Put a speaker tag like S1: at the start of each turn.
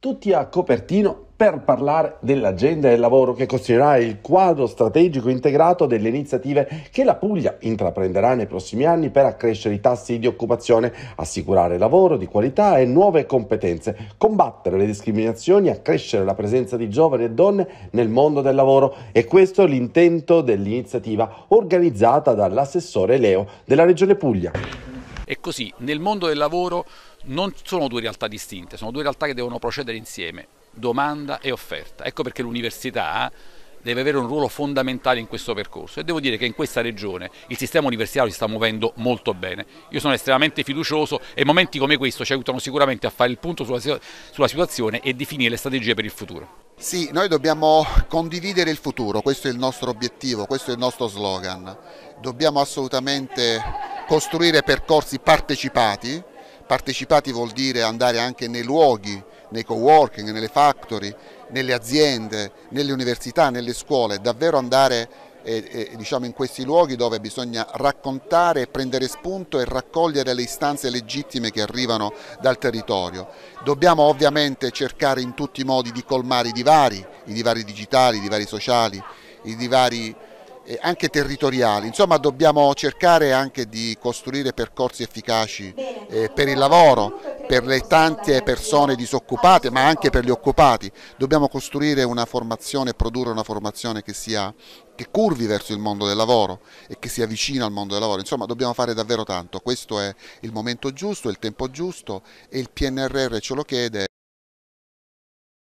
S1: Tutti a Copertino per parlare dell'agenda del lavoro che costituirà il quadro strategico integrato delle iniziative che la Puglia intraprenderà nei prossimi anni per accrescere i tassi di occupazione, assicurare lavoro di qualità e nuove competenze, combattere le discriminazioni, accrescere la presenza di giovani e donne nel mondo del lavoro. E questo è l'intento dell'iniziativa organizzata dall'assessore Leo della Regione Puglia.
S2: E così nel mondo del lavoro non sono due realtà distinte, sono due realtà che devono procedere insieme, domanda e offerta. Ecco perché l'università deve avere un ruolo fondamentale in questo percorso e devo dire che in questa regione il sistema universitario si sta muovendo molto bene. Io sono estremamente fiducioso e momenti come questo ci aiutano sicuramente a fare il punto sulla, sulla situazione e definire le strategie per il futuro.
S3: Sì, noi dobbiamo condividere il futuro, questo è il nostro obiettivo, questo è il nostro slogan. Dobbiamo assolutamente costruire percorsi partecipati, partecipati vuol dire andare anche nei luoghi, nei co-working, nelle factory, nelle aziende, nelle università, nelle scuole, davvero andare eh, eh, diciamo in questi luoghi dove bisogna raccontare, prendere spunto e raccogliere le istanze legittime che arrivano dal territorio. Dobbiamo ovviamente cercare in tutti i modi di colmare i divari, i divari digitali, i divari sociali, i divari anche territoriali, insomma dobbiamo cercare anche di costruire percorsi efficaci eh, per il lavoro, per le tante persone disoccupate ma anche per gli occupati, dobbiamo costruire una formazione, produrre una formazione che, sia, che curvi verso il mondo del lavoro e che sia vicina al mondo del lavoro, insomma dobbiamo fare davvero tanto, questo è il momento giusto, il tempo giusto e il PNRR ce lo chiede.